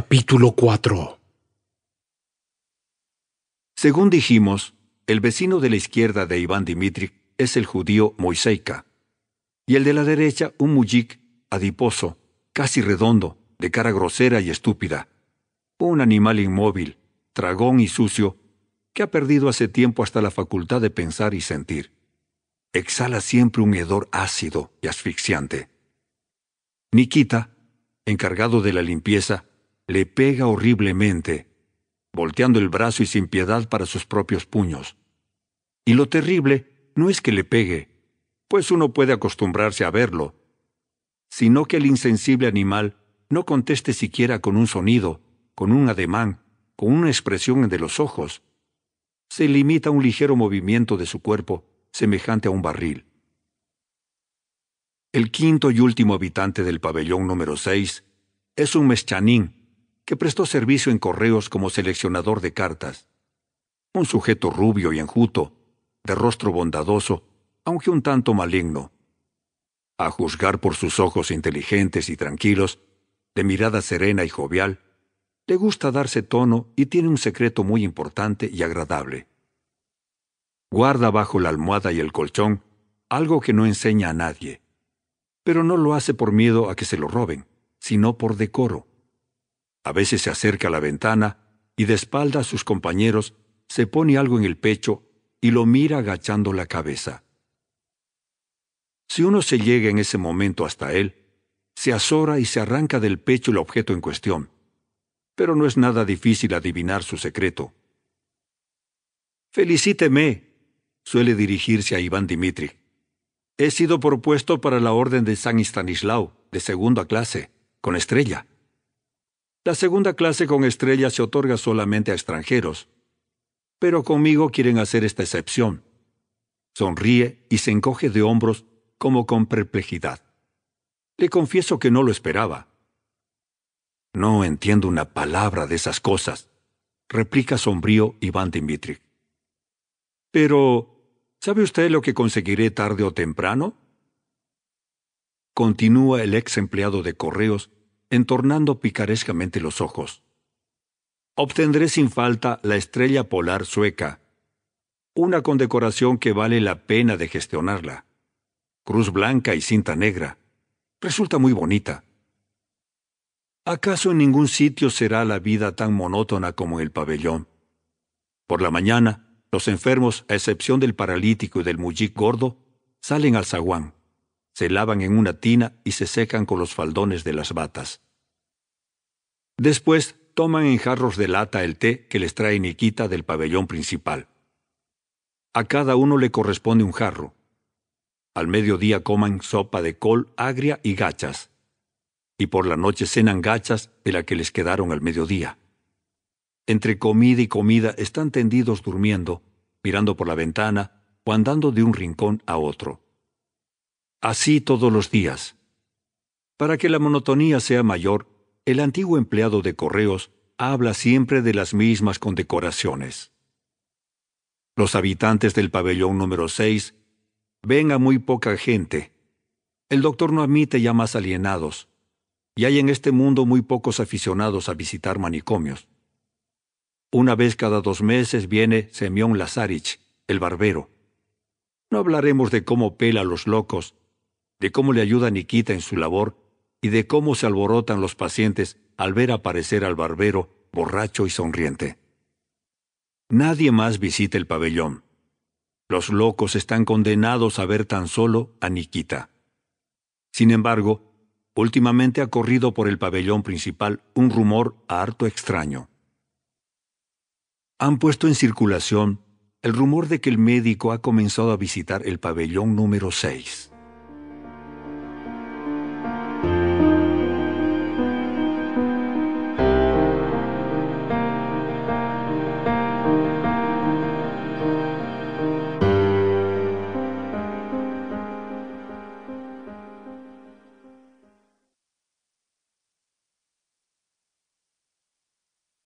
Capítulo 4 Según dijimos, el vecino de la izquierda de Iván Dimitri es el judío Moiseika, y el de la derecha un mujik adiposo, casi redondo, de cara grosera y estúpida, un animal inmóvil, tragón y sucio, que ha perdido hace tiempo hasta la facultad de pensar y sentir. Exhala siempre un hedor ácido y asfixiante. Nikita, encargado de la limpieza, le pega horriblemente, volteando el brazo y sin piedad para sus propios puños. Y lo terrible no es que le pegue, pues uno puede acostumbrarse a verlo, sino que el insensible animal no conteste siquiera con un sonido, con un ademán, con una expresión de los ojos. Se limita a un ligero movimiento de su cuerpo, semejante a un barril. El quinto y último habitante del pabellón número 6 es un meschanín que prestó servicio en correos como seleccionador de cartas. Un sujeto rubio y enjuto, de rostro bondadoso, aunque un tanto maligno. A juzgar por sus ojos inteligentes y tranquilos, de mirada serena y jovial, le gusta darse tono y tiene un secreto muy importante y agradable. Guarda bajo la almohada y el colchón algo que no enseña a nadie, pero no lo hace por miedo a que se lo roben, sino por decoro. A veces se acerca a la ventana y de espalda a sus compañeros se pone algo en el pecho y lo mira agachando la cabeza. Si uno se llega en ese momento hasta él, se azora y se arranca del pecho el objeto en cuestión, pero no es nada difícil adivinar su secreto. Felicíteme, suele dirigirse a Iván Dimitri. He sido propuesto para la Orden de San Estanislao, de segunda clase, con estrella. La segunda clase con estrella se otorga solamente a extranjeros, pero conmigo quieren hacer esta excepción. Sonríe y se encoge de hombros como con perplejidad. Le confieso que no lo esperaba. No entiendo una palabra de esas cosas, replica sombrío Iván Dimitri. Pero, ¿sabe usted lo que conseguiré tarde o temprano? Continúa el ex empleado de correos entornando picarescamente los ojos. Obtendré sin falta la estrella polar sueca, una condecoración que vale la pena de gestionarla. Cruz blanca y cinta negra. Resulta muy bonita. ¿Acaso en ningún sitio será la vida tan monótona como el pabellón? Por la mañana, los enfermos, a excepción del paralítico y del mullic gordo, salen al zaguán se lavan en una tina y se secan con los faldones de las batas. Después toman en jarros de lata el té que les trae niquita del pabellón principal. A cada uno le corresponde un jarro. Al mediodía coman sopa de col agria y gachas. Y por la noche cenan gachas de la que les quedaron al mediodía. Entre comida y comida están tendidos durmiendo, mirando por la ventana o andando de un rincón a otro así todos los días. Para que la monotonía sea mayor, el antiguo empleado de correos habla siempre de las mismas condecoraciones. Los habitantes del pabellón número 6 ven a muy poca gente. El doctor no admite ya más alienados, y hay en este mundo muy pocos aficionados a visitar manicomios. Una vez cada dos meses viene semión Lazarich, el barbero. No hablaremos de cómo pela los locos, de cómo le ayuda Nikita en su labor y de cómo se alborotan los pacientes al ver aparecer al barbero, borracho y sonriente. Nadie más visita el pabellón. Los locos están condenados a ver tan solo a Nikita. Sin embargo, últimamente ha corrido por el pabellón principal un rumor harto extraño. Han puesto en circulación el rumor de que el médico ha comenzado a visitar el pabellón número 6.